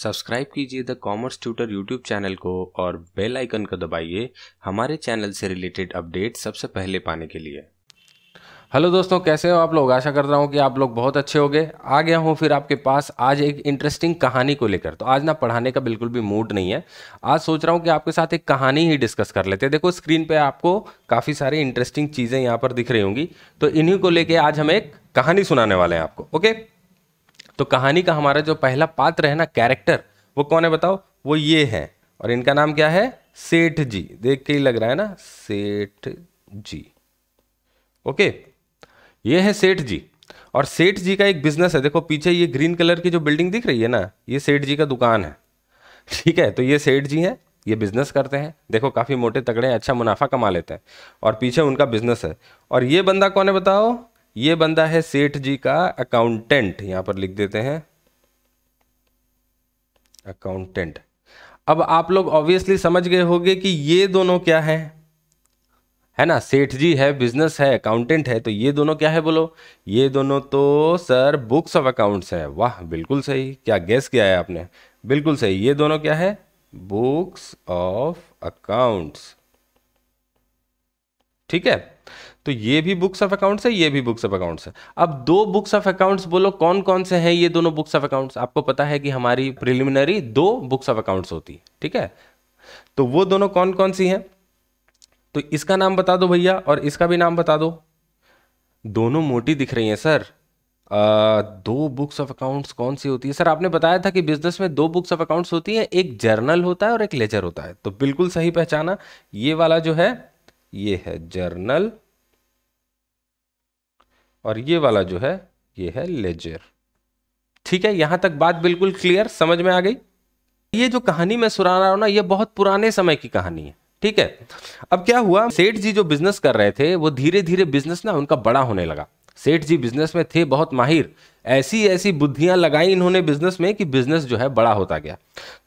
Subscribe कीजिए the commerce tutor YouTube channel को और बेल आइकन को दबाइए हमारे चैनल से रिलेटेड अपडेट सबसे पहले पाने के लिए हेलो दोस्तों कैसे हो आप लोग आशा कर रहा हूँ कि आप लोग बहुत अच्छे हो आ गया हूँ फिर आपके पास आज एक इंटरेस्टिंग कहानी को लेकर तो आज ना पढ़ाने का बिल्कुल भी मूड नहीं है आज सोच रहा हूँ कि आपके साथ एक कहानी ही डिस्कस कर लेते हैं देखो स्क्रीन पे आपको काफ़ी सारी इंटरेस्टिंग चीज़ें यहाँ पर दिख रही होंगी तो इन्हीं को लेके आज हम एक कहानी सुनाने वाले हैं आपको ओके तो कहानी का हमारा जो पहला पात्र है ना कैरेक्टर वो कौन है बताओ वो ये है और इनका नाम क्या है सेठ जी देख के ही लग रहा है ना सेठ जी ओके ये है सेठ जी और सेठ जी का एक बिजनेस है देखो पीछे ये ग्रीन कलर की जो बिल्डिंग दिख रही है ना ये सेठ जी का दुकान है ठीक है तो ये सेठ जी हैं ये बिजनेस करते हैं देखो काफ़ी मोटे तगड़े हैं अच्छा मुनाफा कमा लेते हैं और पीछे उनका बिजनेस है और ये बंदा कौन है बताओ ये बंदा है सेठ जी का अकाउंटेंट यहां पर लिख देते हैं अकाउंटेंट अब आप लोग ऑब्वियसली समझ गए होंगे कि ये दोनों क्या है है ना सेठ जी है बिजनेस है अकाउंटेंट है तो ये दोनों क्या है बोलो ये दोनों तो सर बुक्स ऑफ अकाउंट्स है वाह बिल्कुल सही क्या गैस किया है आपने बिल्कुल सही ये दोनों क्या है बुक्स ऑफ अकाउंट्स ठीक है तो ये भी बुक्स ऑफ अकाउंट्स है ये भी बुक्स ऑफ अकाउंट्स है अब दो बुक्स ऑफ अकाउंट्स बोलो कौन कौन से हैं ये दोनों बुक्स ऑफ अकाउंट्स आपको पता है कि हमारी प्रिलिमिनरी दो बुक्स ऑफ अकाउंट्स होती है ठीक है तो वो दोनों कौन कौन सी हैं तो इसका नाम बता दो भैया और इसका भी नाम बता दो दोनों मोटी दिख रही हैं सर आ, दो बुक्स ऑफ अकाउंट्स कौन सी होती है सर आपने बताया था कि बिजनेस में दो बुक्स ऑफ अकाउंट्स होती हैं एक जर्नल होता है और एक लेजर होता है तो बिल्कुल सही पहचाना ये वाला जो है ये है जर्नल और ये वाला जो है ये है लेजर ठीक है यहां तक बात बिल्कुल क्लियर समझ में आ गई ये जो कहानी मैं सुना रहा हूं ना ये बहुत पुराने समय की कहानी है ठीक है अब क्या हुआ सेठ जी जो बिजनेस कर रहे थे वो धीरे धीरे बिजनेस ना उनका बड़ा होने लगा सेठ जी बिजनेस में थे बहुत माहिर ऐसी ऐसी बुद्धियां लगाई इन्होंने बिजनेस में कि बिजनेस जो है बड़ा होता गया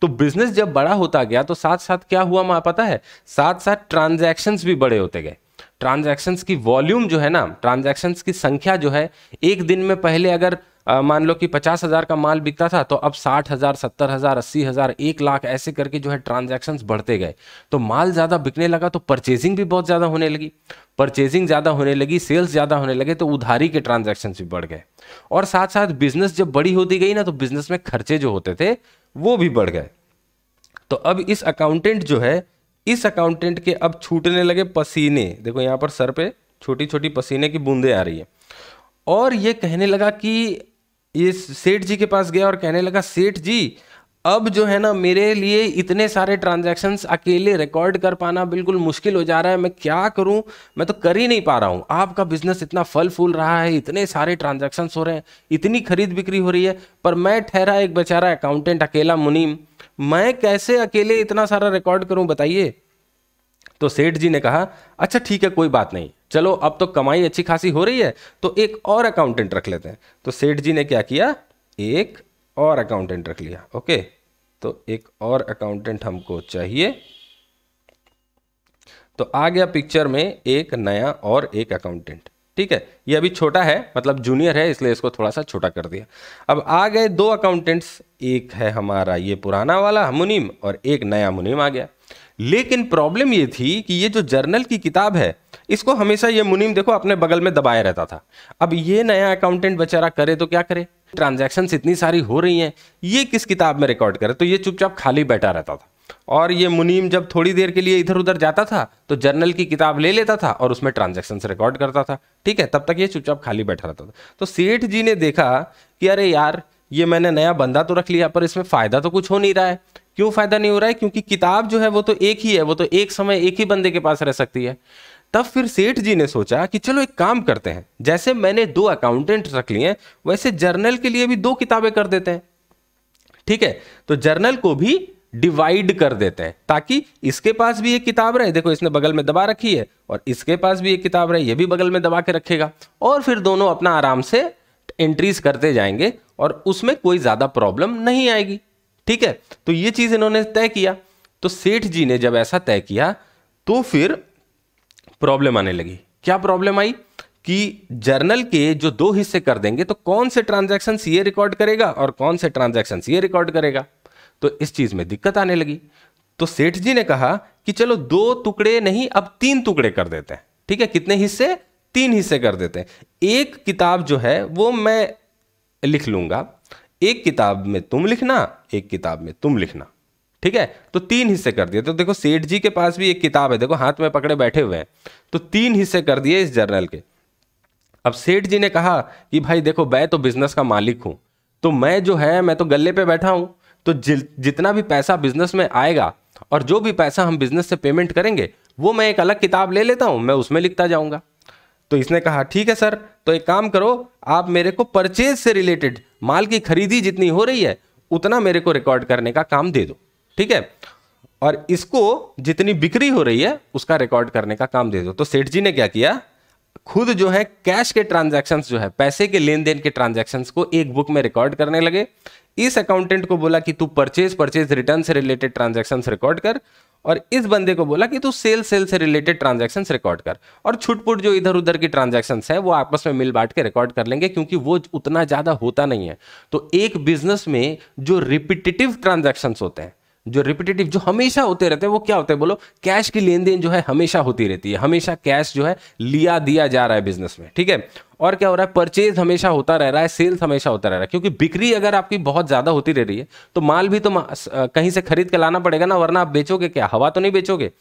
तो बिजनेस जब बड़ा होता गया तो साथ साथ क्या हुआ मा पता है साथ साथ ट्रांजैक्शंस भी बड़े होते गए ट्रांजैक्शंस की वॉल्यूम जो है ना ट्रांजैक्शंस की संख्या जो है एक दिन में पहले अगर मान लो कि पचास हज़ार का माल बिकता था तो अब साठ हज़ार सत्तर हज़ार अस्सी हज़ार एक लाख ऐसे करके जो है ट्रांजैक्शंस बढ़ते गए तो माल ज़्यादा बिकने लगा तो परचेजिंग भी बहुत ज़्यादा होने लगी परचेजिंग ज़्यादा होने लगी सेल्स ज़्यादा होने लगे तो उधारी के ट्रांजेक्शन भी बढ़ गए और साथ साथ बिजनेस जब बड़ी होती गई ना तो बिजनेस में खर्चे जो होते थे वो भी बढ़ गए तो अब इस अकाउंटेंट जो है इस अकाउंटेंट के अब छूटने लगे पसीने देखो यहाँ पर सर पे छोटी छोटी पसीने की बूंदे आ रही है और ये कहने लगा कि ये सेठ जी के पास गया और कहने लगा सेठ जी अब जो है ना मेरे लिए इतने सारे ट्रांजैक्शंस अकेले रिकॉर्ड कर पाना बिल्कुल मुश्किल हो जा रहा है मैं क्या करूं मैं तो कर ही नहीं पा रहा हूं आपका बिजनेस इतना फल फूल रहा है इतने सारे ट्रांजैक्शंस हो रहे हैं इतनी खरीद बिक्री हो रही है पर मैं ठहरा एक बेचारा अकाउंटेंट अकेला मुनीम मैं कैसे अकेले इतना सारा रिकॉर्ड करूं बताइए तो सेठ जी ने कहा अच्छा ठीक है कोई बात नहीं चलो अब तो कमाई अच्छी खासी हो रही है तो एक और अकाउंटेंट रख लेते हैं तो सेठ जी ने क्या किया एक और अकाउंटेंट रख लिया ओके तो एक और अकाउंटेंट हमको चाहिए तो आ गया पिक्चर में एक नया और एक अकाउंटेंट ठीक है ये अभी छोटा है मतलब जूनियर है इसलिए इसको थोड़ा सा छोटा कर दिया अब आ गए दो अकाउंटेंट्स एक है हमारा ये पुराना वाला मुनीम और एक नया मुनीम आ गया लेकिन प्रॉब्लम ये थी कि ये जो जर्नल की किताब है इसको हमेशा ये मुनीम देखो अपने बगल में दबाया रहता था अब ये नया अकाउंटेंट बेचारा करे तो क्या करे ट्रांजेक्शन इतनी सारी हो रही हैं ये किस किताब में रिकॉर्ड करे तो ये चुपचाप खाली बैठा रहता था और ये मुनीम जब थोड़ी देर के लिए इधर उधर जाता था तो जर्नल की किताब ले लेता था और उसमें ट्रांजेक्शन रिकॉर्ड करता था ठीक है तब तक ये चुपचाप खाली बैठा रहता था तो सेठ जी ने देखा कि अरे यार ये मैंने नया बंदा तो रख लिया पर इसमें फ़ायदा तो कुछ हो नहीं रहा है क्यों फ़ायदा नहीं हो रहा है क्योंकि किताब जो है वो तो एक ही है वो तो एक समय एक ही बंदे के पास रह सकती है तब फिर सेठ जी ने सोचा कि चलो एक काम करते हैं जैसे मैंने दो अकाउंटेंट रख लिए हैं वैसे जर्नल के लिए भी दो किताबें कर देते हैं ठीक है तो जर्नल को भी डिवाइड कर देते हैं ताकि इसके पास भी एक किताब रहे देखो इसने बगल में दबा रखी है और इसके पास भी एक किताब रहे ये भी बगल में दबा के रखेगा और फिर दोनों अपना आराम से एंट्रीज करते जाएंगे और उसमें कोई ज़्यादा प्रॉब्लम नहीं आएगी ठीक है तो ये चीज इन्होंने तय किया तो सेठ जी ने जब ऐसा तय किया तो फिर प्रॉब्लम आने लगी क्या प्रॉब्लम आई कि जर्नल के जो दो हिस्से कर देंगे तो कौन से ट्रांजेक्शन ये रिकॉर्ड करेगा और कौन से ट्रांजेक्शन ये रिकॉर्ड करेगा तो इस चीज में दिक्कत आने लगी तो सेठ जी ने कहा कि चलो दो टुकड़े नहीं अब तीन टुकड़े कर देते हैं ठीक है कितने हिस्से तीन हिस्से कर देते हैं एक किताब जो है वो मैं लिख लूंगा एक किताब में तुम लिखना एक किताब में तुम लिखना ठीक है तो तीन हिस्से कर दिए तो देखो सेठ जी के पास भी एक किताब है देखो हाथ में पकड़े बैठे हुए हैं तो तीन हिस्से कर दिए इस जर्नल के अब सेठ जी ने कहा कि भाई देखो मैं तो बिजनेस का मालिक हूं तो मैं जो है मैं तो गले पे बैठा हूं तो जितना भी पैसा बिजनेस में आएगा और जो भी पैसा हम बिजनेस से पेमेंट करेंगे वो मैं एक अलग किताब ले लेता हूं मैं उसमें लिखता जाऊँगा तो इसने कहा ठीक है सर तो एक काम करो आप मेरे को परचेज से रिलेटेड माल की खरीदी जितनी हो रही है उतना मेरे को रिकॉर्ड करने का काम दे दो ठीक है और इसको जितनी बिक्री हो रही है उसका रिकॉर्ड करने का काम दे दो तो सेठ जी ने क्या किया खुद जो है कैश के ट्रांजेक्शन जो है पैसे के लेन देन के ट्रांजेक्शन को एक बुक में रिकॉर्ड करने लगे इस अकाउंटेंट को बोला कि तू परचेज परचेज रिटर्न से रिलेटेड ट्रांजेक्शन रिकॉर्ड कर और इस बंदे को बोला कि तू सेल सेल से रिलेटेड ट्रांजेक्शन रिकॉर्ड कर और छुटपुट जो इधर उधर की ट्रांजेक्शन है वो आपस में मिल बांट के रिकॉर्ड कर लेंगे क्योंकि वो उतना ज़्यादा होता नहीं है तो एक बिजनेस में जो रिपीटेटिव ट्रांजेक्शन होते हैं जो रिपीटेटिव जो हमेशा होते रहते हैं वो क्या होते हैं बोलो कैश की लेन देन जो है हमेशा होती रहती है हमेशा कैश जो है लिया दिया जा रहा है बिजनेस में ठीक है और क्या हो रहा है परचेज हमेशा होता रह रहा है सेल्स हमेशा होता रह रहा है क्योंकि बिक्री अगर आपकी बहुत ज़्यादा होती रह रही है तो माल भी तो मा, कहीं से खरीद के लाना पड़ेगा ना वरना आप बेचोगे क्या हवा तो नहीं बेचोगे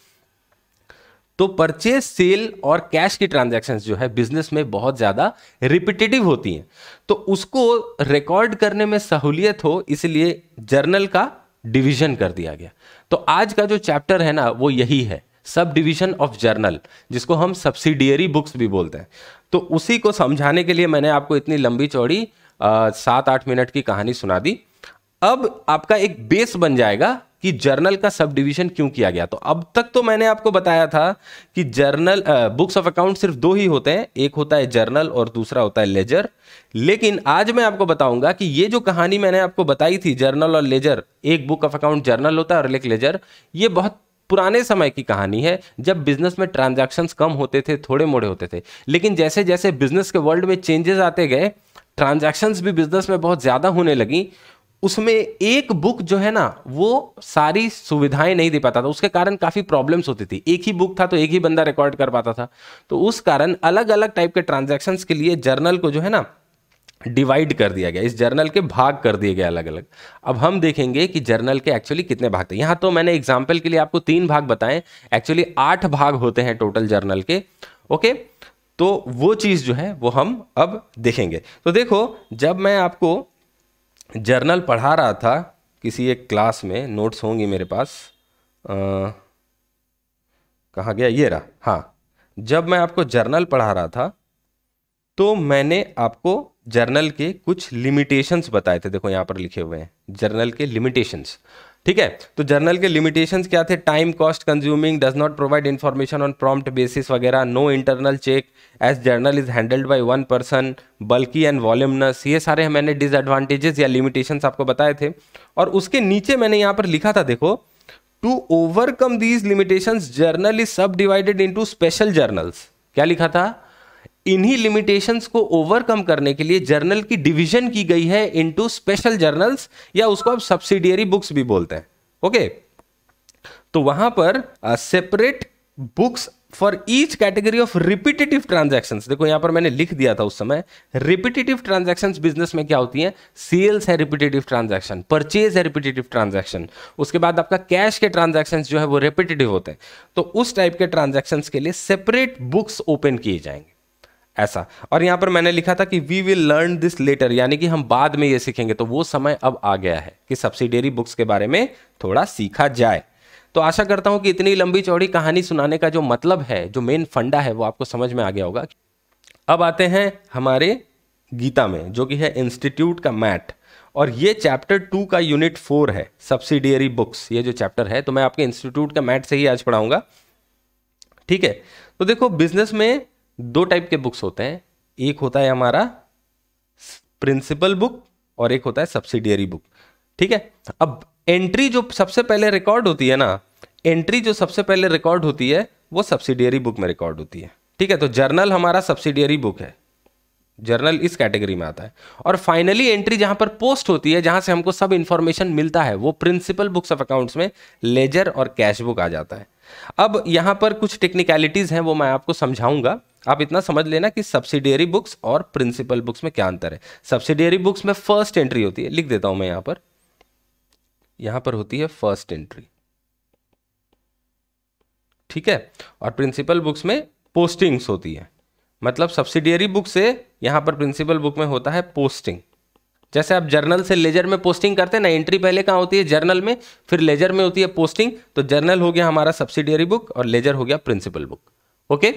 तो परचेज सेल और कैश की ट्रांजेक्शन जो है बिजनेस में बहुत ज़्यादा रिपीटेटिव होती हैं तो उसको रिकॉर्ड करने में सहूलियत हो इसलिए जर्नल का डिवीजन कर दिया गया तो आज का जो चैप्टर है ना वो यही है सब डिवीजन ऑफ जर्नल जिसको हम सब्सिडियरी बुक्स भी बोलते हैं तो उसी को समझाने के लिए मैंने आपको इतनी लंबी चौड़ी सात आठ मिनट की कहानी सुना दी अब आपका एक बेस बन जाएगा कि जर्नल का सब डिवीजन क्यों किया गया तो अब तक तो मैंने आपको बताया था कि जर्नल बुक्स ऑफ अकाउंट सिर्फ दो ही होते हैं एक होता है जर्नल और दूसरा होता है लेजर लेकिन आज मैं आपको बताऊंगा कि ये जो कहानी मैंने आपको बताई थी जर्नल और लेजर एक बुक ऑफ अकाउंट जर्नल होता है और एक लेजर ये बहुत पुराने समय की कहानी है जब बिजनेस में ट्रांजेक्शन कम होते थे थोड़े मोड़े होते थे लेकिन जैसे जैसे बिजनेस के वर्ल्ड में चेंजेस आते गए ट्रांजेक्शन्स भी बिजनेस में बहुत ज़्यादा होने लगी उसमें एक बुक जो है ना वो सारी सुविधाएं नहीं दे पाता था उसके कारण काफ़ी प्रॉब्लम्स होती थी एक ही बुक था तो एक ही बंदा रिकॉर्ड कर पाता था तो उस कारण अलग अलग टाइप के ट्रांजेक्शन के लिए जर्नल को जो है ना डिवाइड कर दिया गया इस जर्नल के भाग कर दिए गए अलग अलग अब हम देखेंगे कि जर्नल के एक्चुअली कितने भाग थे यहां तो मैंने एग्जाम्पल के लिए आपको तीन भाग बताएं एक्चुअली आठ भाग होते हैं टोटल जर्नल के ओके तो वो चीज़ जो है वो हम अब देखेंगे तो देखो जब मैं आपको जर्नल पढ़ा रहा था किसी एक क्लास में नोट्स होंगी मेरे पास कहाँ गया ये रहा हाँ जब मैं आपको जर्नल पढ़ा रहा था तो मैंने आपको जर्नल के कुछ लिमिटेशंस बताए थे देखो यहाँ पर लिखे हुए हैं जर्नल के लिमिटेशंस ठीक है तो जर्नल के लिमिटेशन क्या थे time cost consuming does not provide information on prompt basis वगैरह no internal check as journal is handled by one person बल्कि एंड वॉल्यूमनस ये सारे मैंने डिसएडवांटेजेस या लिमिटेशन आपको बताए थे और उसके नीचे मैंने यहाँ पर लिखा था देखो to overcome these limitation journal is सब डिवाइडेड इंटू स्पेशल जर्नल्स क्या लिखा था इन्हीं लिमिटेशंस को ओवरकम करने के लिए जर्नल की डिवीजन की गई है इनटू स्पेशल जर्नल्स या उसको आप सब्सिडियरी बुक्स भी बोलते हैं ओके तो वहां पर separate books for each category of repetitive transaction देखो यहां पर मैंने लिख दिया था उस समय रिपीटेटिव ट्रांजेक्शन बिजनेस में क्या होती है सेल्स है रिपीटेटिव ट्रांजेक्शन परचेज है रिपीटेटिव ट्रांजेक्शन उसके बाद आपका कैश के ट्रांजेक्शन जो है वो रिपीटेटिव होते हैं तो उस टाइप के ट्रांजेक्शन के लिए सेपरेट बुक्स ओपन किए जाएंगे ऐसा और यहाँ पर मैंने लिखा था कि we will learn this later यानी कि हम बाद में ये सीखेंगे तो वो समय अब आ गया है कि सब्सिडियरी बुक्स के बारे में थोड़ा सीखा जाए तो आशा करता हूँ कि इतनी लंबी चौड़ी कहानी सुनाने का जो मतलब है जो मेन फंडा है वो आपको समझ में आ गया होगा अब आते हैं हमारे गीता में जो कि है इंस्टीट्यूट का मैट और ये चैप्टर टू का यूनिट फोर है सब्सिडियरी बुक्स ये जो चैप्टर है तो मैं आपके इंस्टीट्यूट का मैट से ही आज पढ़ाऊंगा ठीक है तो देखो बिजनेस में दो टाइप के बुक्स होते हैं एक होता है हमारा प्रिंसिपल बुक और एक होता है सब्सिडियरी बुक ठीक है अब एंट्री जो सबसे पहले रिकॉर्ड होती है ना एंट्री जो सबसे पहले रिकॉर्ड होती है वो सब्सिडियरी बुक में रिकॉर्ड होती है ठीक है तो जर्नल हमारा सब्सिडियरी बुक है जर्नल इस कैटेगरी में आता है और फाइनली एंट्री जहां पर पोस्ट होती है जहां से हमको सब इंफॉर्मेशन मिलता है वो प्रिंसिपल बुक्स ऑफ अकाउंट्स में लेजर और कैश बुक आ जाता है अब यहां पर कुछ टेक्निकलिटीज हैं वो मैं आपको समझाऊंगा आप इतना समझ लेना कि सब्सिडियरी बुक्स और प्रिंसिपल बुक्स में क्या अंतर है सब्सिडियरी बुक्स में फर्स्ट एंट्री होती है लिख देता हूं मैं यहां पर यहां पर होती है फर्स्ट एंट्री ठीक है और प्रिंसिपल बुक्स में पोस्टिंग्स होती है मतलब सब्सिडियरी बुक से यहां पर प्रिंसिपल बुक में होता है पोस्टिंग जैसे आप जर्नल से लेजर में पोस्टिंग करते हैं ना एंट्री पहले कहां होती है जर्नल में फिर लेजर में होती है पोस्टिंग तो जर्नल हो गया हमारा सब्सिडियरी बुक और लेजर हो गया प्रिंसिपल बुक ओके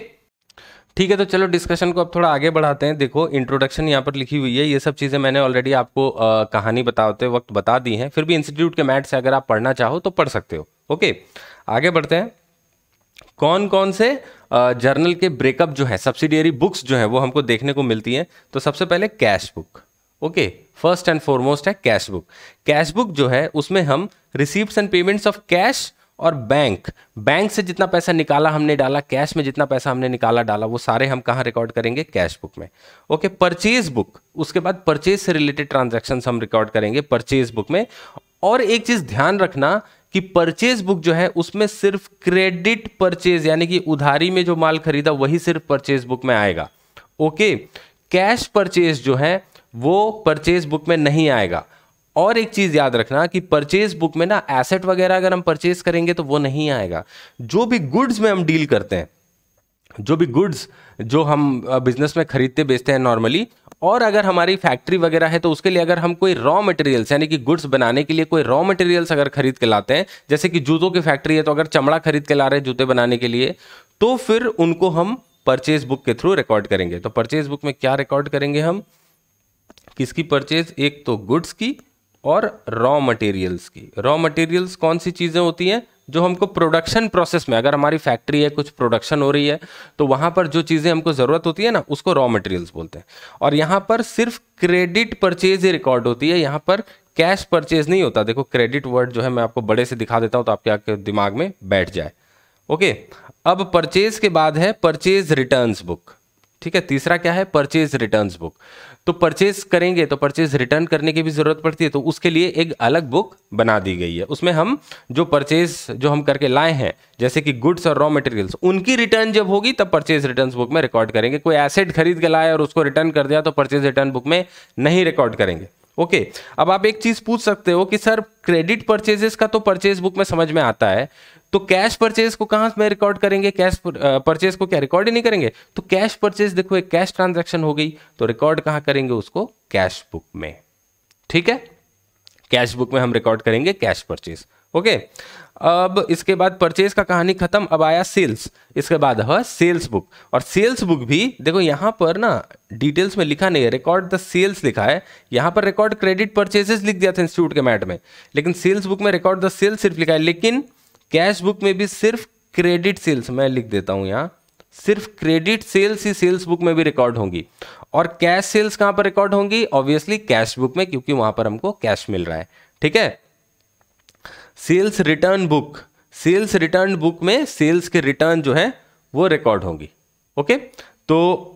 ठीक है तो चलो डिस्कशन को अब थोड़ा आगे बढ़ाते हैं देखो इंट्रोडक्शन यहाँ पर लिखी हुई है ये सब चीज़ें मैंने ऑलरेडी आपको आ, कहानी बताते वक्त बता दी हैं फिर भी इंस्टीट्यूट के मैट से अगर आप पढ़ना चाहो तो पढ़ सकते हो ओके आगे बढ़ते हैं कौन कौन से जर्नल के ब्रेकअप जो है सब्सिडियरी बुक्स जो है वो हमको देखने को मिलती हैं तो सबसे पहले cash book okay first and foremost है कैश बुक कैश बुक जो है उसमें हम receipt and payments of cash और बैंक बैंक से जितना पैसा निकाला हमने डाला कैश में जितना पैसा हमने निकाला डाला वो सारे हम कहाँ रिकॉर्ड करेंगे कैश बुक में ओके परचेज बुक उसके बाद परचेज से रिलेटेड ट्रांजेक्शन हम रिकॉर्ड करेंगे परचेज बुक में और एक चीज ध्यान रखना कि परचेज बुक जो है उसमें सिर्फ क्रेडिट परचेज यानी कि उधारी में जो माल खरीदा वही सिर्फ परचेज बुक में आएगा ओके कैश परचेज जो है वो परचेज बुक में नहीं आएगा और एक चीज़ याद रखना कि परचेज बुक में ना एसेट वगैरह अगर हम परचेज करेंगे तो वो नहीं आएगा जो भी गुड्स में हम डील करते हैं जो भी गुड्स जो हम बिजनेस में खरीदते बेचते हैं नॉर्मली और अगर हमारी फैक्ट्री वगैरह है तो उसके लिए अगर हम कोई रॉ मटेरियल्स यानी कि गुड्स बनाने के लिए कोई रॉ मटेरियल्स अगर खरीद के लाते हैं जैसे कि जूतों की फैक्ट्री है तो अगर चमड़ा खरीद के ला रहे हैं जूते बनाने के लिए तो फिर उनको हम परचेज बुक के थ्रू रिकॉर्ड करेंगे तो परचेज बुक में क्या रिकॉर्ड करेंगे हम किसकी परचेज एक तो गुड्स की और रॉ मटेरियल्स की रॉ मटेरियल्स कौन सी चीज़ें होती हैं जो हमको प्रोडक्शन प्रोसेस में अगर हमारी फैक्ट्री है कुछ प्रोडक्शन हो रही है तो वहाँ पर जो चीज़ें हमको ज़रूरत होती है ना उसको रॉ मटेरियल्स बोलते हैं और यहाँ पर सिर्फ क्रेडिट परचेज ही रिकॉर्ड होती है यहाँ पर कैश परचेज नहीं होता देखो क्रेडिट वर्ड जो है मैं आपको बड़े से दिखा देता हूँ तो आपके आपके दिमाग में बैठ जाए ओके अब परचेज के बाद है परचेज रिटर्न्स बुक ठीक है तीसरा क्या है परचेज रिटर्न बुक तो परचेज करेंगे तो परचेज रिटर्न करने की भी ज़रूरत पड़ती है तो उसके लिए एक अलग बुक बना दी गई है उसमें हम जो परचेज जो हम करके लाए हैं जैसे कि गुड्स और रॉ मटेरियल्स उनकी रिटर्न जब होगी तब परचेज रिटर्न बुक में रिकॉर्ड करेंगे कोई एसेट खरीद के लाए और उसको रिटर्न कर दिया तो परचेज रिटर्न बुक में नहीं रिकॉर्ड करेंगे ओके okay, अब आप एक चीज पूछ सकते हो कि सर क्रेडिट परचेजेस का तो परचेज बुक में समझ में आता है तो कैश परचेज को कहां में रिकॉर्ड करेंगे कैश परचेज को क्या रिकॉर्ड ही नहीं करेंगे तो कैश परचेज देखो एक कैश ट्रांजैक्शन हो गई तो रिकॉर्ड कहां करेंगे उसको कैश बुक में ठीक है कैश बुक में हम रिकॉर्ड करेंगे कैश परचेज ओके अब इसके बाद परचेज का कहानी खत्म अब आया सेल्स इसके बाद है सेल्स बुक और सेल्स बुक भी देखो यहाँ पर ना डिटेल्स में लिखा नहीं है रिकॉर्ड द सेल्स लिखा है यहाँ पर रिकॉर्ड क्रेडिट परचेजेस लिख दिया था इंस्टीट्यूट के मैट में लेकिन सेल्स बुक में रिकॉर्ड द सेल्स सिर्फ लिखा है लेकिन कैश बुक में भी सिर्फ क्रेडिट सेल्स मैं लिख देता हूँ यहाँ सिर्फ क्रेडिट सेल्स ही सेल्स बुक में भी रिकॉर्ड होंगी और कैश सेल्स कहाँ पर रिकॉर्ड होंगी ऑब्वियसली कैश बुक में क्योंकि वहाँ पर हमको कैश मिल रहा है ठीक है sales return book sales return book में सेल्स के रिटर्न जो है वो रिकॉर्ड होंगी ओके तो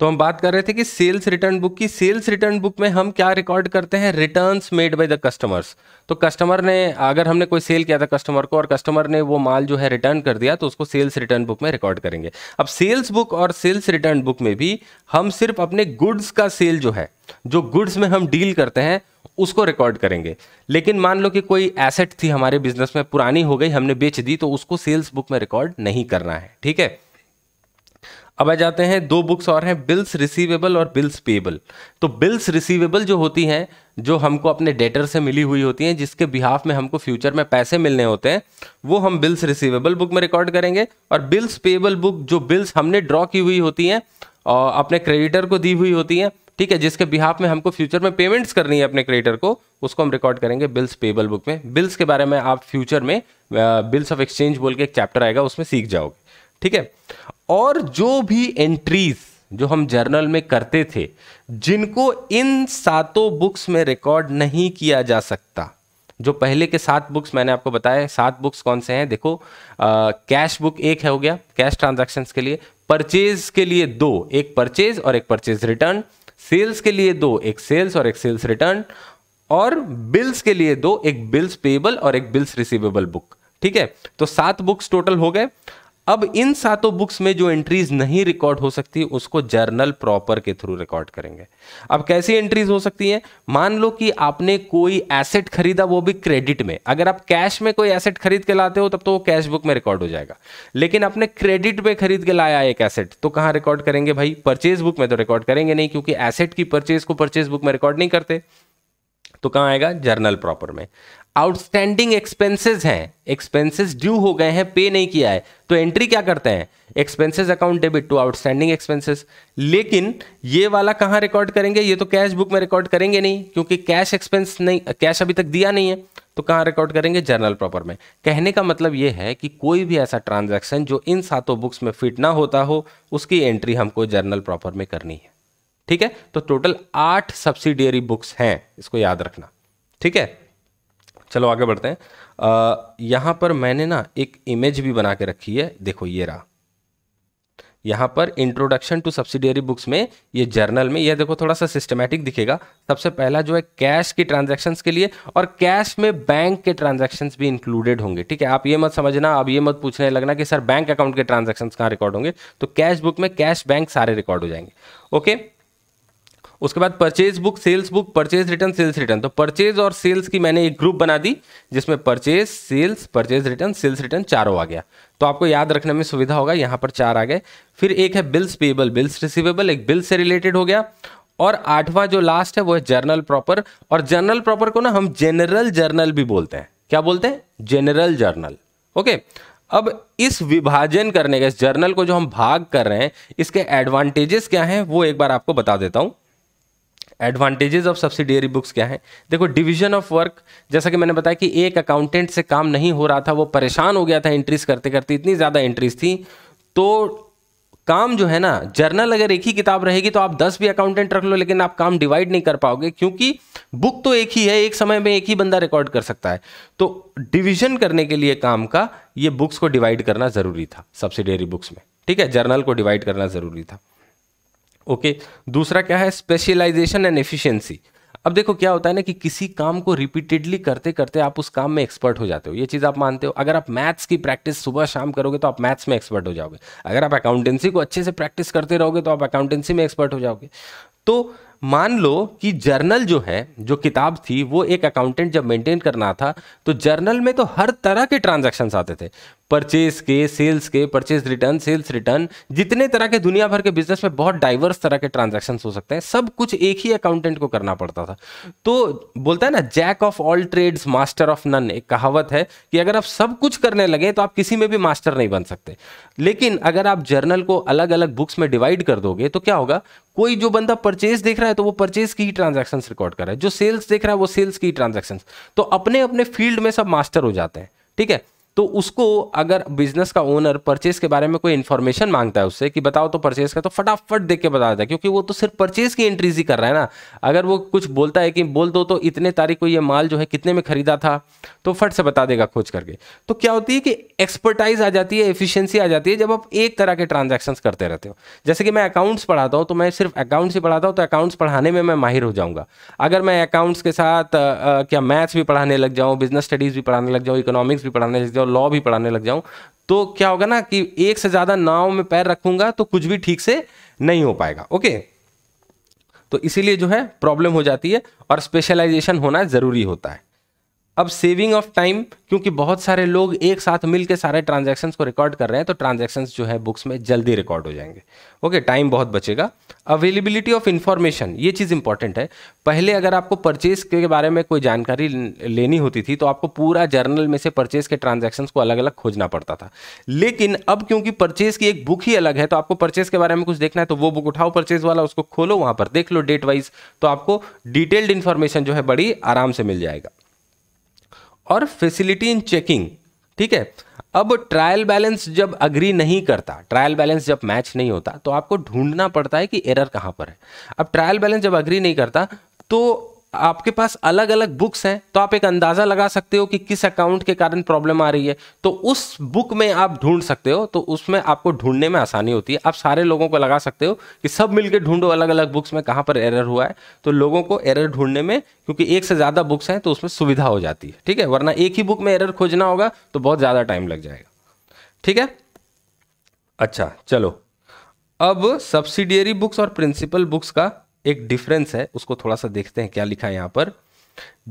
तो हम बात कर रहे थे कि सेल्स रिटर्न बुक की सेल्स रिटर्न बुक में हम क्या रिकॉर्ड करते हैं returns made by the customers तो कस्टमर ने अगर हमने कोई सेल किया था कस्टमर को और कस्टमर ने वो माल जो है रिटर्न कर दिया तो उसको सेल्स रिटर्न बुक में रिकॉर्ड करेंगे अब सेल्स बुक और सेल्स रिटर्न बुक में भी हम सिर्फ अपने गुड्स का सेल जो है जो गुड्स में हम डील करते हैं उसको रिकॉर्ड करेंगे लेकिन मान लो कि कोई एसेट थी हमारे बिजनेस में पुरानी हो गई हमने बेच दी तो उसको सेल्स बुक में रिकॉर्ड नहीं करना है ठीक है अब आ जाते हैं दो बुक्स और हैं बिल्स रिसीवेबल और बिल्स पेबल तो बिल्स रिसीवेबल जो होती हैं जो हमको अपने डेटर से मिली हुई होती हैं जिसके बिहाफ में हमको फ्यूचर में पैसे मिलने होते हैं वो हम बिल्स रिसीवेबल बुक में रिकॉर्ड करेंगे और बिल्स पेबल बुक जो बिल्स हमने ड्रॉ की हुई होती हैं और अपने क्रेडिटर को दी हुई होती हैं ठीक है जिसके बिहाफ में हमको फ्यूचर में पेमेंट्स करनी है अपने क्रेडिटर को उसको हम रिकॉर्ड करेंगे बिल्स पेबल बुक में बिल्स के बारे में आप फ्यूचर में बिल्स ऑफ एक्सचेंज बोल के एक चैप्टर आएगा उसमें सीख जाओगे ठीक है और जो भी एंट्रीज जो हम जर्नल में करते थे जिनको इन सातों बुक्स में रिकॉर्ड नहीं किया जा सकता जो पहले के सात बुक्स मैंने आपको बताया सात बुक्स कौन से हैं देखो कैश बुक एक है हो गया कैश ट्रांजैक्शंस के लिए परचेज के लिए दो एक परचेज और एक परचेज रिटर्न सेल्स के लिए दो एक सेल्स और एक सेल्स रिटर्न और बिल्स के लिए दो एक बिल्स पेबल और एक बिल्स रिसीवेबल बुक ठीक है तो सात बुक्स टोटल हो गए अब इन सातों बुक्स में जो एंट्रीज नहीं रिकॉर्ड हो सकती उसको जर्नल प्रॉपर के थ्रू रिकॉर्ड करेंगे अब कैसी एंट्रीज हो सकती हैं मान लो कि आपने कोई एसेट खरीदा वो भी क्रेडिट में अगर आप कैश में कोई एसेट खरीद के लाते हो तब तो वो कैश बुक में रिकॉर्ड हो जाएगा लेकिन आपने क्रेडिट में खरीद के लाया एक एसेट तो कहाँ रिकॉर्ड करेंगे भाई परचेज बुक में तो रिकॉर्ड करेंगे नहीं क्योंकि एसेट की परचेज को परचेज बुक में रिकॉर्ड नहीं करते तो कहाँ आएगा जर्नल प्रॉपर में आउटस्टैंडिंग एक्सपेंसेस हैं एक्सपेंसेस ड्यू हो गए हैं पे नहीं किया है तो एंट्री क्या करते हैं expenses account debit to outstanding expenses लेकिन ये वाला कहाँ रिकॉर्ड करेंगे ये तो कैश बुक में रिकॉर्ड करेंगे नहीं क्योंकि कैश एक्सपेंस नहीं कैश अभी तक दिया नहीं है तो कहाँ रिकॉर्ड करेंगे जर्नल प्रॉपर में कहने का मतलब ये है कि कोई भी ऐसा ट्रांजेक्शन जो इन सातों बुक्स में फिट ना होता हो उसकी एंट्री हमको जर्नल प्रॉपर में करनी है ठीक है तो टोटल आठ सब्सिडियरी बुक्स हैं इसको याद रखना ठीक है चलो आगे बढ़ते हैं यहां पर मैंने ना एक इमेज भी बना के रखी है देखो ये रहा यहां पर इंट्रोडक्शन टू सब्सिडियरी बुक्स में ये जर्नल में ये देखो थोड़ा सा सिस्टमैटिक दिखेगा सबसे पहला जो है कैश की ट्रांजैक्शंस के लिए और कैश में बैंक के ट्रांजैक्शंस भी इंक्लूडेड होंगे ठीक है आप ये मत समझना आप ये मत पूछने लगना कि सर बैंक अकाउंट के ट्रांजैक्शंस कहाँ रिकॉर्ड होंगे तो कैश बुक में कैश बैंक सारे रिकॉर्ड हो जाएंगे ओके उसके बाद purchase book sales book purchase return sales return तो परचेज और सेल्स की मैंने एक ग्रुप बना दी जिसमें purchase sales purchase return sales return चारों आ गया तो आपको याद रखने में सुविधा होगा यहाँ पर चार आ गए फिर एक है बिल्स पेबल बिल्स रिसीवेबल एक बिल से रिलेटेड हो गया और आठवां जो लास्ट है वो है जर्नल प्रॉपर और जर्नल प्रॉपर को ना हम जनरल जर्नल भी बोलते हैं क्या बोलते हैं जनरल जर्नल ओके अब इस विभाजन करने का इस जर्नल को जो हम भाग कर रहे हैं इसके एडवांटेजेस क्या हैं वो एक बार आपको बता देता हूं एडवांटेजेस ऑफ सब्सिडियरी बुक्स क्या है देखो डिवीजन ऑफ वर्क जैसा कि मैंने बताया कि एक अकाउंटेंट से काम नहीं हो रहा था वो परेशान हो गया था एंट्रीज करते करते इतनी ज़्यादा एंट्रीज थी तो काम जो है ना जर्नल अगर एक ही किताब रहेगी तो आप दस भी अकाउंटेंट रख लो लेकिन आप काम डिवाइड नहीं कर पाओगे क्योंकि बुक तो एक ही है एक समय में एक ही बंदा रिकॉर्ड कर सकता है तो डिवीजन करने के लिए काम का ये बुक्स को डिवाइड करना ज़रूरी था सब्सिडियरी बुक्स में ठीक है जर्नल को डिवाइड करना ज़रूरी था ओके दूसरा क्या है स्पेशलाइजेशन एंड एफिशिएंसी अब देखो क्या होता है ना कि किसी काम को रिपीटेडली करते करते आप उस काम में एक्सपर्ट हो जाते हो ये चीज़ आप मानते हो अगर आप मैथ्स की प्रैक्टिस सुबह शाम करोगे तो आप मैथ्स में एक्सपर्ट हो जाओगे अगर आप अकाउंटेंसी को अच्छे से प्रैक्टिस करते रहोगे तो आप अकाउंटेंसी में एक्सपर्ट हो जाओगे तो मान लो कि जर्नल जो है जो किताब थी वो एक अकाउंटेंट जब मेंटेन करना था तो जर्नल में तो हर तरह के ट्रांजैक्शंस आते थे परचेज के सेल्स के परचेज रिटर्न सेल्स रिटर्न जितने तरह के दुनिया भर के बिजनेस में बहुत डाइवर्स तरह के ट्रांजेक्शन हो सकते हैं सब कुछ एक ही अकाउंटेंट को करना पड़ता था तो बोलता है ना jack of all trades master of none एक कहावत है कि अगर आप सब कुछ करने लगे तो आप किसी में भी मास्टर नहीं बन सकते लेकिन अगर आप जर्नल को अलग अलग बुक्स में डिवाइड कर दोगे तो क्या होगा कोई जो बंदा परचेज देख रहा है तो वो परचेज की ही ट्रांजेक्शन रिकॉर्ड कर रहा है जो सेल्स देख रहा है वो सेल्स की ट्रांजेक्शन तो अपने अपने फील्ड में सब मास्टर हो जाते हैं ठीक है तो उसको अगर बिजनेस का ओनर परचेज के बारे में कोई इन्फॉर्मेशन मांगता है उससे कि बताओ तो परचेज का तो फटाफट देख के बता देता है क्योंकि वो तो सिर्फ परचेज की एंट्रीज ही कर रहा है ना अगर वो कुछ बोलता है कि बोल दो तो इतने तारीख को ये माल जो है कितने में खरीदा था तो फट से बता देगा खोज करके तो क्या होती है कि एक्सपर्टाइज आ जाती है एफिशियंसी आ जाती है जब आप एक तरह के ट्रांजेक्शन करते रहते हो जैसे कि मैं अकाउंट्स पढ़ाता हूँ तो मैं सिर्फ अकाउंट्स ही पढ़ाता हूँ तो अकाउंट्स पढ़ाने में मैं माहिर हो जाऊँगा अगर मैं अकाउंट्स के साथ क्या मैथ्स भी पढ़ाने लग जाऊँ बिजनेस स्टडीज़ भी पढ़ाने लग जाऊँ इकोनॉमिक्स भी पढ़ाने लग जाऊँ और लॉ भी पढ़ाने लग जाऊं तो क्या होगा ना कि एक से ज़्यादा नाव में पैर रखूंगा तो कुछ भी ठीक से नहीं हो पाएगा ओके तो इसीलिए जो है प्रॉब्लम हो जाती है और स्पेशलाइजेशन होना ज़रूरी होता है अब सेविंग ऑफ टाइम क्योंकि बहुत सारे लोग एक साथ मिल के सारे ट्रांजेक्शन को रिकॉर्ड कर रहे हैं तो ट्रांजेक्शन जो है बुक्स में जल्दी रिकॉर्ड हो जाएंगे ओके टाइम बहुत बचेगा अवेलेबिलिटी ऑफ इन्फॉर्मेशन ये चीज़ इंपॉर्टेंट है पहले अगर आपको परचेज के बारे में कोई जानकारी लेनी होती थी तो आपको पूरा जर्नल में से परचेज के ट्रांजेक्शन को अलग अलग खोजना पड़ता था लेकिन अब क्योंकि परचेज की एक बुक ही अलग है तो आपको परचेज के बारे में कुछ देखना है तो वो बुक उठाओ परचेज वाला उसको खोलो वहाँ पर देख लो डेट वाइज तो आपको डिटेल्ड इन्फॉर्मेशन जो है बड़ी आराम से मिल जाएगा और फैसिलिटी इन चेकिंग ठीक है अब ट्रायल बैलेंस जब अग्री नहीं करता ट्रायल बैलेंस जब मैच नहीं होता तो आपको ढूंढना पड़ता है कि एरर कहां पर है अब ट्रायल बैलेंस जब अग्री नहीं करता तो आपके पास अलग अलग बुक्स हैं तो आप एक अंदाज़ा लगा सकते हो कि किस अकाउंट के कारण प्रॉब्लम आ रही है तो उस बुक में आप ढूंढ सकते हो तो उसमें आपको ढूंढने में आसानी होती है आप सारे लोगों को लगा सकते हो कि सब मिलकर ढूंढो अलग अलग बुक्स में कहां पर एरर हुआ है तो लोगों को एरर ढूंढने में क्योंकि एक से ज़्यादा बुक्स हैं तो उसमें सुविधा हो जाती है ठीक है वरना एक ही बुक में एरर खोजना होगा तो बहुत ज़्यादा टाइम लग जाएगा ठीक है अच्छा चलो अब सब्सिडियरी बुक्स और प्रिंसिपल बुक्स का एक डिफरेंस है उसको थोड़ा सा देखते हैं क्या लिखा है यहाँ पर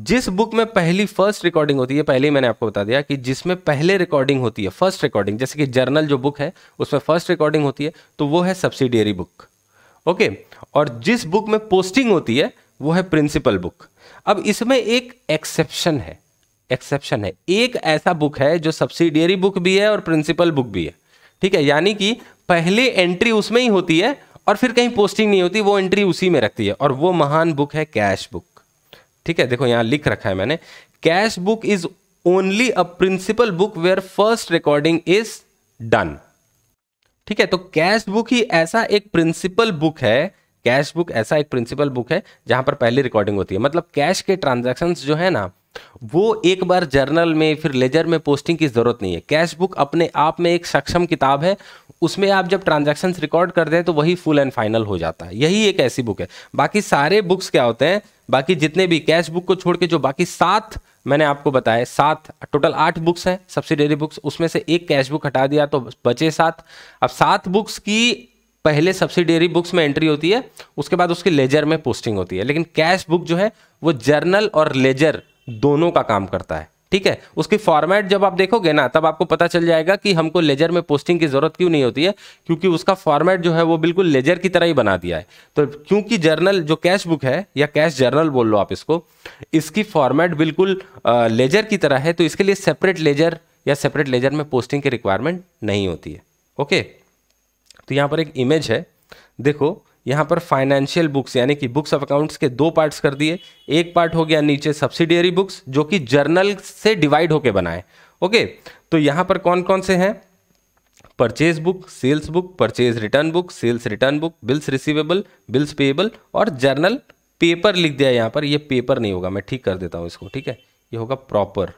जिस बुक में पहली फर्स्ट रिकॉर्डिंग होती है पहले ही मैंने आपको बता दिया कि जिसमें पहले रिकॉर्डिंग होती है फर्स्ट रिकॉर्डिंग जैसे कि जर्नल जो बुक है उसमें फर्स्ट रिकॉर्डिंग होती है तो वो है सब्सिडियरी बुक ओके और जिस बुक में पोस्टिंग होती है वो है प्रिंसिपल बुक अब इसमें एक एक्सेप्शन है एक्सेप्शन है एक ऐसा बुक है जो सब्सिडियरी बुक भी है और प्रिंसिपल बुक भी है ठीक है यानी कि पहले एंट्री उसमें ही होती है और फिर कहीं पोस्टिंग नहीं होती वो एंट्री उसी में रखती है और वो महान बुक है कैश बुक ठीक है देखो यहां लिख रखा है मैंने cash book is only a principal book where first recording is done ठीक है तो कैश बुक ही ऐसा एक प्रिंसिपल बुक है कैश बुक ऐसा एक प्रिंसिपल बुक है जहां पर पहली रिकॉर्डिंग होती है मतलब कैश के ट्रांजैक्शंस जो है ना वो एक बार जर्नल में फिर लेजर में पोस्टिंग की ज़रूरत नहीं है कैश बुक अपने आप में एक सक्षम किताब है उसमें आप जब ट्रांजेक्शन रिकॉर्ड करते हैं तो वही फुल एंड फाइनल हो जाता है यही एक ऐसी बुक है बाकी सारे बुक्स क्या होते हैं बाकी जितने भी कैश बुक को छोड़ के जो बाकी सात मैंने आपको बताया सात टोटल आठ बुक्स हैं सब्सिडरी बुक्स उसमें से एक कैश बुक हटा दिया तो बचे सात अब सात बुक्स की पहले सब्सिडरी बुक्स में एंट्री होती है उसके बाद उसकी लेजर में पोस्टिंग होती है लेकिन कैश बुक जो है वो जर्नल और लेजर दोनों का काम करता है ठीक है उसकी फॉर्मेट जब आप देखोगे ना तब आपको पता चल जाएगा कि हमको लेजर में पोस्टिंग की जरूरत क्यों नहीं होती है क्योंकि उसका फॉर्मेट जो है वो बिल्कुल लेजर की तरह ही बना दिया है तो क्योंकि जर्नल जो कैश बुक है या कैश जर्नल बोल लो आप इसको इसकी फॉर्मेट बिल्कुल लेजर की तरह है तो इसके लिए सेपरेट लेजर या सेपरेट लेजर में पोस्टिंग की रिक्वायरमेंट नहीं होती है ओके तो यहां पर एक इमेज है देखो यहाँ पर फाइनेंशियल बुक्स यानी कि बुक्स ऑफ अकाउंट्स के दो पार्ट्स कर दिए एक पार्ट हो गया नीचे सब्सिडियरी बुक्स जो कि जर्नल से डिवाइड होकर बनाए ओके तो यहाँ पर कौन कौन से हैं purchase book sales book purchase return book sales return book bills receivable bills payable और जर्नल पेपर लिख दिया यहाँ पर ये पेपर नहीं होगा मैं ठीक कर देता हूँ इसको ठीक है ये होगा प्रॉपर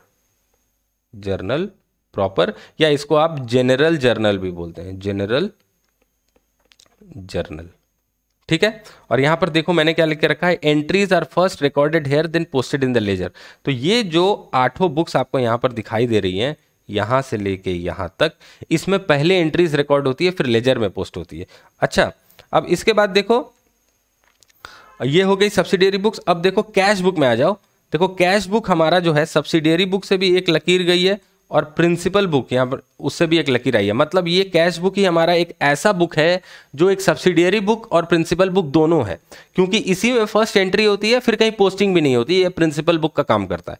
जर्नल प्रॉपर या इसको आप जनरल जर्नल भी बोलते हैं जनरल जर्नल ठीक है और यहां पर देखो मैंने क्या लिख के रखा है entries are first recorded here then posted in the ledger तो ये जो आठों बुक्स आपको यहां पर दिखाई दे रही हैं यहां से लेके यहां तक इसमें पहले एंट्रीज रिकॉर्ड होती है फिर लेजर में पोस्ट होती है अच्छा अब इसके बाद देखो ये हो गई सब्सिडियरी बुक्स अब देखो कैश बुक में आ जाओ देखो कैश बुक हमारा जो है सब्सिडियरी बुक से भी एक लकीर गई है और प्रिंसिपल बुक यहाँ पर उससे भी एक लकीर आई है मतलब ये कैश बुक ही हमारा एक ऐसा बुक है जो एक सब्सिडियरी बुक और प्रिंसिपल बुक दोनों है क्योंकि इसी में फर्स्ट एंट्री होती है फिर कहीं पोस्टिंग भी नहीं होती ये प्रिंसिपल बुक का काम करता है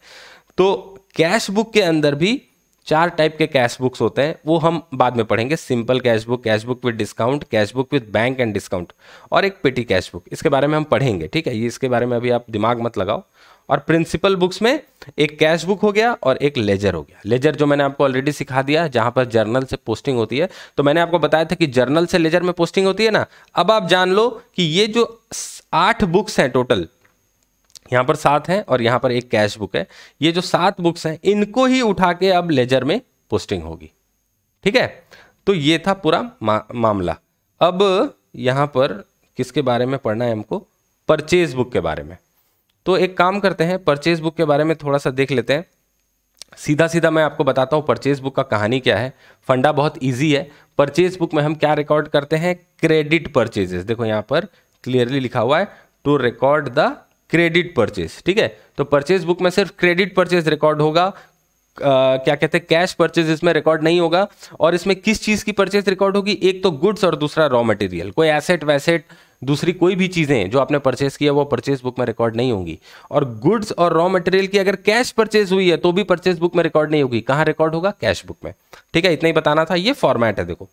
तो कैश बुक के अंदर भी चार टाइप के कैश बुक्स होते हैं वो हम बाद में पढ़ेंगे simple cash book cash book with discount cash book with bank and discount और एक पेटी कैश बुक इसके बारे में हम पढ़ेंगे ठीक है ये इसके बारे में अभी आप दिमाग मत लगाओ और प्रिंसिपल बुक्स में एक कैश बुक हो गया और एक लेजर हो गया लेजर जो मैंने आपको ऑलरेडी सिखा दिया जहां पर जर्नल से पोस्टिंग होती है तो मैंने आपको बताया था कि जर्नल से लेजर में पोस्टिंग होती है ना अब आप जान लो कि ये जो आठ बुक्स हैं टोटल यहां पर सात हैं और यहां पर एक कैश बुक है ये जो सात बुक्स हैं इनको ही उठा के अब लेजर में पोस्टिंग होगी ठीक है तो ये था पूरा मा, मामला अब यहां पर किसके बारे में पढ़ना है हमको परचेज बुक के बारे में तो एक काम करते हैं परचेज बुक के बारे में थोड़ा सा देख लेते हैं सीधा सीधा मैं आपको बताता हूँ परचेज बुक का कहानी क्या है फंडा बहुत ईजी है परचेज बुक में हम क्या रिकॉर्ड करते हैं क्रेडिट परचेजेस देखो यहाँ पर क्लियरली लिखा हुआ है to record the credit purchase ठीक है तो परचेज बुक में सिर्फ क्रेडिट परचेज रिकॉर्ड होगा Uh, क्या कहते हैं कैश परचेज इसमें रिकॉर्ड नहीं होगा और इसमें किस चीज़ की परचेज रिकॉर्ड होगी एक तो गुड्स और दूसरा रॉ मटेरियल कोई एसेट वैसेट दूसरी कोई भी चीज़ें जो आपने परचेस किया वो परचेस बुक में रिकॉर्ड नहीं होंगी और गुड्स और रॉ मटेरियल की अगर कैश परचेस हुई है तो भी परचेस बुक में रिकॉर्ड नहीं होगी कहाँ रिकॉर्ड होगा कैश बुक में ठीक है इतना ही बताना था ये फॉर्मेट है देखो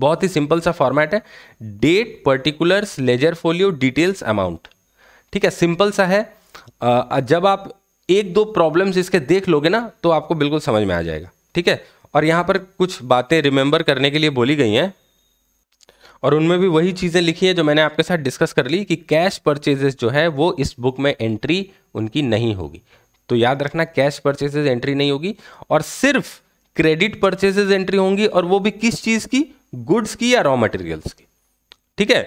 बहुत ही सिंपल सा फॉर्मेट है date particulars ledger folio details amount ठीक है सिंपल सा है जब आप एक दो प्रॉब्लम्स इसके देख लोगे ना तो आपको बिल्कुल समझ में आ जाएगा ठीक है और यहाँ पर कुछ बातें रिमेंबर करने के लिए बोली गई हैं और उनमें भी वही चीज़ें लिखी है जो मैंने आपके साथ डिस्कस कर ली कि कैश परचेजेस जो है वो इस बुक में एंट्री उनकी नहीं होगी तो याद रखना कैश परचेजेज एंट्री नहीं होगी और सिर्फ क्रेडिट परचेजेज एंट्री होंगी और वो भी किस चीज़ की गुड्स की या रॉ मटेरियल्स की ठीक है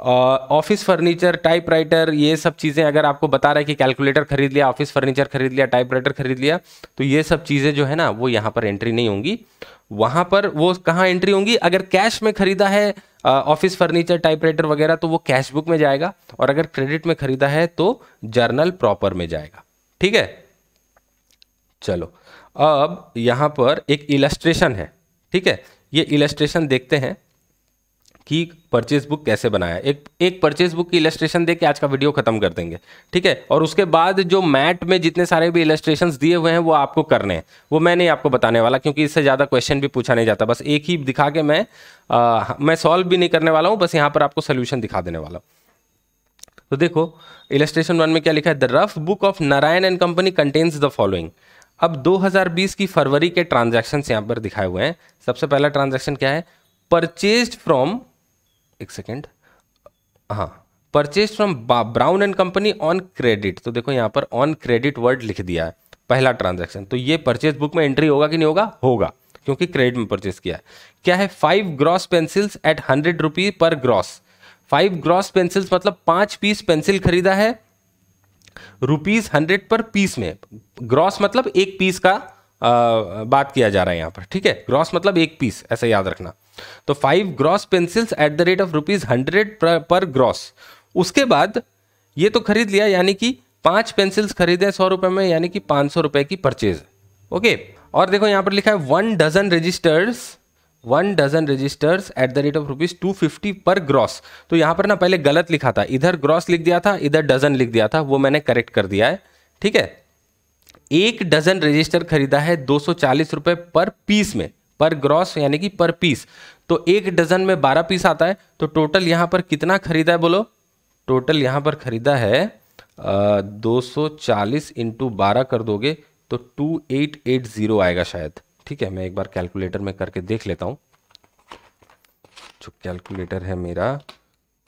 ऑफिस फर्नीचर टाइपराइटर ये सब चीज़ें अगर आपको बता रहा है कि कैलकुलेटर खरीद लिया ऑफिस फर्नीचर खरीद लिया टाइपराइटर खरीद लिया तो ये सब चीज़ें जो है ना वो यहाँ पर एंट्री नहीं होंगी वहाँ पर वो कहाँ एंट्री होंगी अगर कैश में खरीदा है ऑफिस फर्नीचर टाइपराइटर वगैरह तो वो कैश बुक में जाएगा और अगर क्रेडिट में खरीदा है तो जर्नल प्रॉपर में जाएगा ठीक है चलो अब यहाँ पर एक इलस्ट्रेशन है ठीक है ये इलस्ट्रेशन देखते हैं कि परचेज बुक कैसे बनाया एक एक परचेज बुक की इलस्ट्रेशन दे के आज का वीडियो खत्म कर देंगे ठीक है और उसके बाद जो मैट में जितने सारे भी इलस्ट्रेशन दिए हुए हैं वो आपको करने हैं वो मैं नहीं आपको बताने वाला क्योंकि इससे ज़्यादा क्वेश्चन भी पूछा नहीं जाता बस एक ही दिखा के मैं आ, मैं सॉल्व भी नहीं करने वाला हूँ बस यहाँ पर आपको सोल्यूशन दिखा देने वाला हूँ तो देखो इलेस्ट्रेशन वन में क्या लिखा है the rough book of Narayan and company contains the following अब 2020 की फरवरी के ट्रांजेक्शन यहां पर दिखाए हुए हैं सबसे पहला ट्रांजेक्शन क्या है परचेज फ्रॉम एक सेकेंड हाँ purchase from Brown and company on credit तो देखो यहाँ पर ऑन क्रेडिट वर्ड लिख दिया है पहला ट्रांजैक्शन तो ये परचेज बुक में एंट्री होगा कि नहीं होगा होगा क्योंकि क्रेडिट में परचेज किया है क्या है five gross pencils at hundred rupees per gross five gross pencils मतलब पांच पीस पेंसिल खरीदा है रुपीज हंड्रेड पर पीस में ग्रॉस मतलब एक पीस का आ, बात किया जा रहा है यहां पर ठीक है ग्रॉस मतलब एक पीस ऐसा याद रखना तो five gross pencils at the rate of rupees hundred per gross उसके बाद ये तो खरीद लिया यानी कि पांच पेंसिल्स खरीदे सौ रुपए में यानी कि पांच सौ रुपए की परचेज ओके और देखो यहां पर लिखा है one dozen registers one dozen registers at the rate of rupees two fifty per gross तो यहां पर ना पहले गलत लिखा था इधर ग्रॉस लिख दिया था इधर डजन लिख दिया था वो मैंने करेक्ट कर दिया है ठीक है एक डजन रजिस्टर खरीदा है दो सौ चालीस रुपए पर पीस में पर ग्रॉस यानी कि पर पीस तो एक डजन में बारह पीस आता है तो टोटल यहाँ पर कितना खरीदा है बोलो टोटल यहाँ पर खरीदा है दो सौ चालीस इंटू बारह कर दोगे तो टू एट एट ज़ीरो आएगा शायद ठीक है मैं एक बार कैलकुलेटर में करके देख लेता हूँ जो कैलकुलेटर है मेरा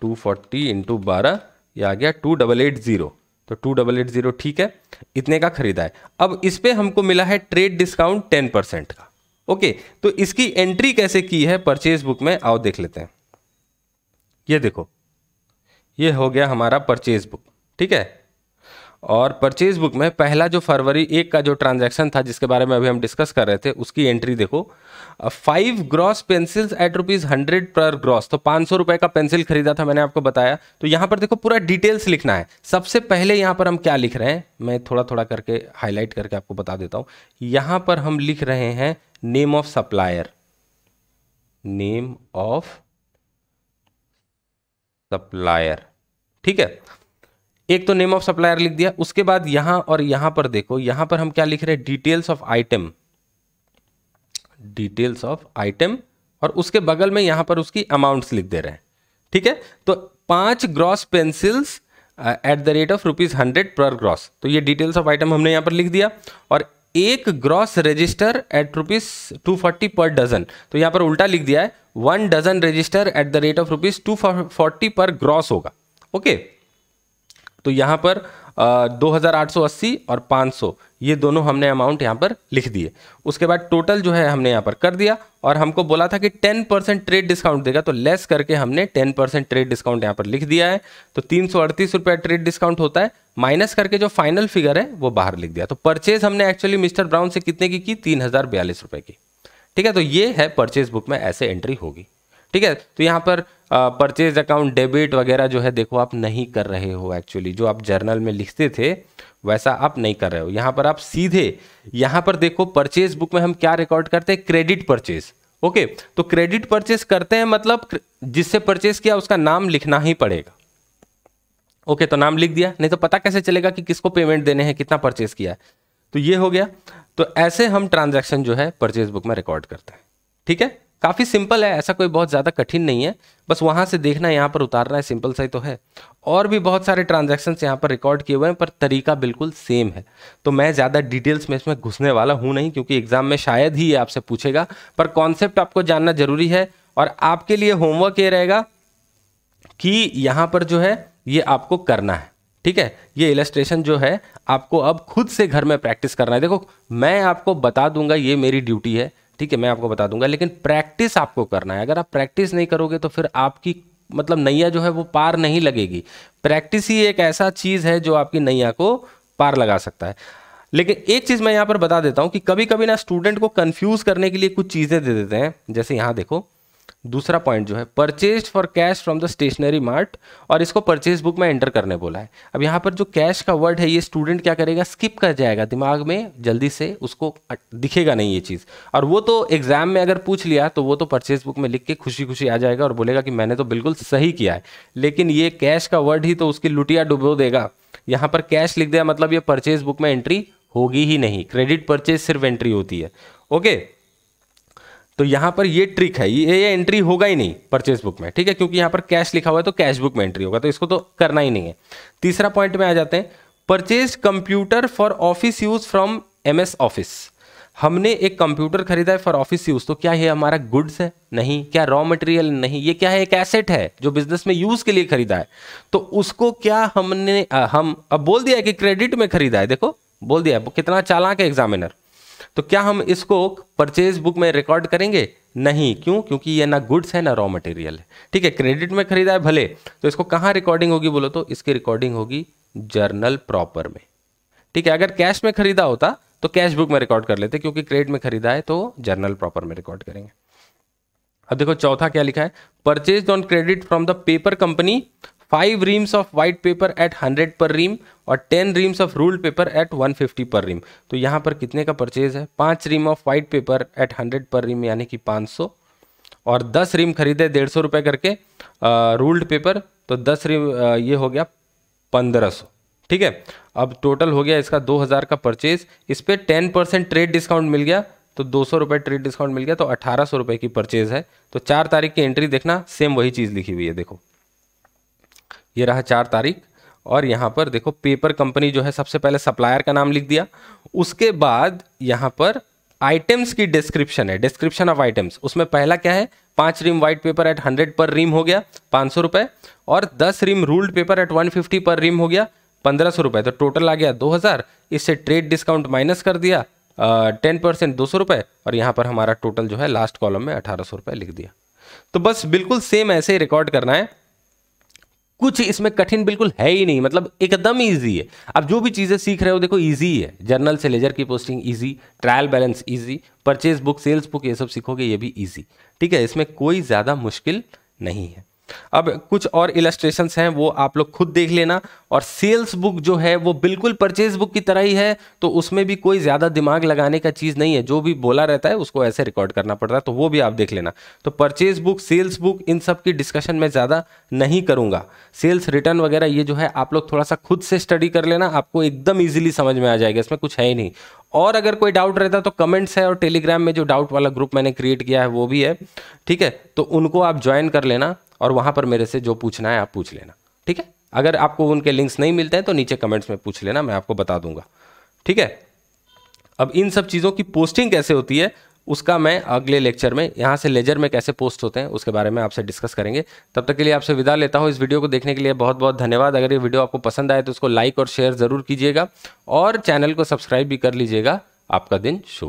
टू फोर्टी इंटू बारह ये आ गया टू डबल एट ज़ीरो तो टू डबल एट ज़ीरो ठीक है इतने का खरीदा है अब इस पर हमको मिला है ट्रेड डिस्काउंट टेन परसेंट का ओके तो इसकी एंट्री कैसे की है परचेज बुक में आओ देख लेते हैं ये देखो ये हो गया हमारा परचेज बुक ठीक है और परचेज बुक में पहला जो फरवरी एक का जो ट्रांजैक्शन था जिसके बारे में अभी हम डिस्कस कर रहे थे उसकी एंट्री देखो five gross pencils at rupees hundred per gross तो पाँच सौ रुपये का पेंसिल खरीदा था मैंने आपको बताया तो यहाँ पर देखो पूरा डिटेल्स लिखना है सबसे पहले यहाँ पर हम क्या लिख रहे हैं मैं थोड़ा थोड़ा करके हाईलाइट करके आपको बता देता हूँ यहाँ पर हम लिख रहे हैं name of supplier name of supplier ठीक है एक तो नेम ऑफ सप्लायर लिख दिया उसके बाद यहां और यहां पर देखो यहां पर हम क्या लिख रहे हैं details of item details of item और उसके बगल में यहां पर उसकी अमाउंट्स लिख दे रहे हैं ठीक है तो पांच gross pencils at the rate of rupees hundred per gross तो ये डिटेल्स ऑफ आइटम हमने यहां पर लिख दिया और एक gross register at rupees two forty per dozen तो यहां पर उल्टा लिख दिया है one dozen register at the rate of rupees two forty per gross होगा ओके okay? तो यहाँ पर दो हज़ार आठ सौ अस्सी और पाँच सौ ये दोनों हमने अमाउंट यहाँ पर लिख दिए उसके बाद टोटल जो है हमने यहाँ पर कर दिया और हमको बोला था कि टेन परसेंट ट्रेड डिस्काउंट देगा तो लेस करके हमने टेन परसेंट ट्रेड डिस्काउंट यहाँ पर लिख दिया है तो तीन सौ अड़तीस रुपया ट्रेड डिस्काउंट होता है माइनस करके जो फाइनल फिगर है वो बाहर लिख दिया तो परचेज हमने एक्चुअली मिस्टर ब्राउन से कितने की की तीन हज़ार बयालीस रुपये की ठीक है तो ये है परचेज बुक में ऐसे एंट्री होगी ठीक है तो यहाँ पर परचेज अकाउंट डेबिट वगैरह जो है देखो आप नहीं कर रहे हो एक्चुअली जो आप जर्नल में लिखते थे वैसा आप नहीं कर रहे हो यहाँ पर आप सीधे यहाँ पर देखो परचेज बुक में हम क्या रिकॉर्ड करते हैं क्रेडिट परचेज ओके तो क्रेडिट परचेज करते हैं मतलब जिससे परचेज किया उसका नाम लिखना ही पड़ेगा ओके तो नाम लिख दिया नहीं तो पता कैसे चलेगा कि किसको पेमेंट देने हैं कितना परचेज किया है तो ये हो गया तो ऐसे हम ट्रांजैक्शन जो है परचेज बुक में रिकॉर्ड करते हैं ठीक है काफ़ी सिंपल है ऐसा कोई बहुत ज़्यादा कठिन नहीं है बस वहाँ से देखना यहाँ पर उतारना है सिंपल सा ही तो है और भी बहुत सारे ट्रांजेक्शन यहाँ पर रिकॉर्ड किए हुए हैं पर तरीका बिल्कुल सेम है तो मैं ज़्यादा डिटेल्स में इसमें घुसने वाला हूँ नहीं क्योंकि एग्ज़ाम में शायद ही ये आपसे पूछेगा पर कॉन्सेप्ट आपको जानना ज़रूरी है और आपके लिए होमवर्क ये रहेगा कि यहाँ पर जो है ये आपको करना है ठीक है ये इलेस्ट्रेशन जो है आपको अब खुद से घर में प्रैक्टिस करना है देखो मैं आपको बता दूंगा ये मेरी ड्यूटी है ठीक है मैं आपको बता दूंगा लेकिन प्रैक्टिस आपको करना है अगर आप प्रैक्टिस नहीं करोगे तो फिर आपकी मतलब नैया जो है वो पार नहीं लगेगी प्रैक्टिस ही एक ऐसा चीज़ है जो आपकी नैया को पार लगा सकता है लेकिन एक चीज़ मैं यहाँ पर बता देता हूँ कि कभी कभी ना स्टूडेंट को कन्फ्यूज़ करने के लिए कुछ चीज़ें दे देते हैं जैसे यहाँ देखो दूसरा पॉइंट जो है purchase for cash from the stationery mart और इसको परचेज बुक में एंटर करने बोला है अब यहाँ पर जो कैश का वर्ड है ये स्टूडेंट क्या करेगा स्किप कर जाएगा दिमाग में जल्दी से उसको दिखेगा नहीं ये चीज़ और वो तो एग्जाम में अगर पूछ लिया तो वो तो परचेज बुक में लिख के खुशी खुशी आ जाएगा और बोलेगा कि मैंने तो बिल्कुल सही किया है लेकिन ये कैश का वर्ड ही तो उसकी लुटिया डुबो देगा यहाँ पर कैश लिख दिया मतलब ये परचेज बुक में एंट्री होगी ही नहीं क्रेडिट परचेज सिर्फ एंट्री होती है ओके okay? तो यहां पर ये ट्रिक है ये ये एंट्री होगा ही नहीं परचेज बुक में ठीक है क्योंकि यहां पर कैश लिखा हुआ है तो कैश बुक में एंट्री होगा तो इसको तो करना ही नहीं है तीसरा पॉइंट में आ जाते हैं purchase computer for office use from M office हमने एक कंप्यूटर खरीदा है फॉर ऑफिस यूज तो क्या ये हमारा गुड्स है नहीं क्या रॉ मटेरियल नहीं ये क्या है एक एसेट है जो बिजनेस में यूज के लिए खरीदा है तो उसको क्या हमने आ, हम अब बोल दिया है कि क्रेडिट में खरीदा है देखो बोल दिया है कितना चालाक है एग्जामिनर तो क्या हम इसको परचेज बुक में रिकॉर्ड करेंगे नहीं क्यों क्योंकि ये ना गुड्स है ना रॉ मटेरियल है ठीक है क्रेडिट में खरीदा है भले तो इसको कहाँ रिकॉर्डिंग होगी बोलो तो इसकी रिकॉर्डिंग होगी जर्नल प्रॉपर में ठीक है अगर कैश में खरीदा होता तो कैश बुक में रिकॉर्ड कर लेते क्योंकि क्रेडिट में खरीदा है तो जर्नल प्रॉपर में रिकॉर्ड करेंगे अब देखो चौथा क्या लिखा है purchase on credit from the paper company five reams of white paper at hundred per ream और ten reams of ruled paper at one fifty per ream तो यहाँ पर कितने का परचेज है पाँच ream of white paper at hundred per ream यानी कि पाँच सौ और दस रीम खरीदे डेढ़ सौ रुपये करके रूल्ड पेपर तो दस रीम आ, ये हो गया पंद्रह सौ ठीक है अब टोटल हो गया इसका दो हज़ार का परचेज इस पर टेन परसेंट ट्रेड डिस्काउंट मिल गया तो दो सौ रुपये ट्रेड डिस्काउंट मिल गया तो अठारह सौ रुपये की परचेज़ है तो चार तारीख की एंट्री देखना सेम वही चीज़ लिखी हुई है देखो ये रहा चार तारीख और यहाँ पर देखो पेपर कंपनी जो है सबसे पहले सप्लायर का नाम लिख दिया उसके बाद यहाँ पर आइटम्स की डिस्क्रिप्शन है डिस्क्रिप्शन ऑफ आइटम्स उसमें पहला क्या है पाँच ream white paper at hundred per ream हो गया पाँच सौ रुपये और दस ream ruled paper at one fifty per ream हो गया पंद्रह सौ रुपये तो टोटल आ गया दो हज़ार इससे ट्रेड डिस्काउंट माइनस कर दिया टेन परसेंट दो सौ रुपये और यहाँ पर हमारा टोटल जो है लास्ट कॉलम में अठारह सौ रुपये लिख दिया तो बस बिल्कुल सेम ऐसे ही रिकॉर्ड करना है कुछ इसमें कठिन बिल्कुल है ही नहीं मतलब एकदम ईजी है अब जो भी चीज़ें सीख रहे हो देखो ईजी है जर्नल से लेजर की posting easy trial balance easy purchase book sales book ये सब सीखोगे ये भी ईजी ठीक है इसमें कोई ज़्यादा मुश्किल नहीं है अब कुछ और इलस्ट्रेशंस हैं वो आप लोग खुद देख लेना और सेल्स बुक जो है वो बिल्कुल परचेज बुक की तरह ही है तो उसमें भी कोई ज़्यादा दिमाग लगाने का चीज़ नहीं है जो भी बोला रहता है उसको ऐसे रिकॉर्ड करना पड़ता है तो वो भी आप देख लेना तो परचेज बुक सेल्स बुक इन सब की डिस्कशन मैं ज़्यादा नहीं करूँगा सेल्स रिटर्न वगैरह ये जो है आप लोग थोड़ा सा खुद से स्टडी कर लेना आपको एकदम ईजिली समझ में आ जाएगा इसमें कुछ है ही नहीं और अगर कोई डाउट रहता तो कमेंट्स है और टेलीग्राम में जो डाउट वाला ग्रुप मैंने क्रिएट किया है वो भी है ठीक है तो उनको आप ज्वाइन कर लेना और वहाँ पर मेरे से जो पूछना है आप पूछ लेना ठीक है अगर आपको उनके लिंक्स नहीं मिलते हैं तो नीचे कमेंट्स में पूछ लेना मैं आपको बता दूंगा ठीक है अब इन सब चीज़ों की पोस्टिंग कैसे होती है उसका मैं अगले लेक्चर में यहाँ से लेजर में कैसे पोस्ट होते हैं उसके बारे में आपसे डिस्कस करेंगे तब तक के लिए आपसे विदा लेता हूँ इस वीडियो को देखने के लिए बहुत बहुत धन्यवाद अगर ये वीडियो आपको पसंद आए तो उसको लाइक और शेयर ज़रूर कीजिएगा और चैनल को सब्सक्राइब भी कर लीजिएगा आपका दिन शुभ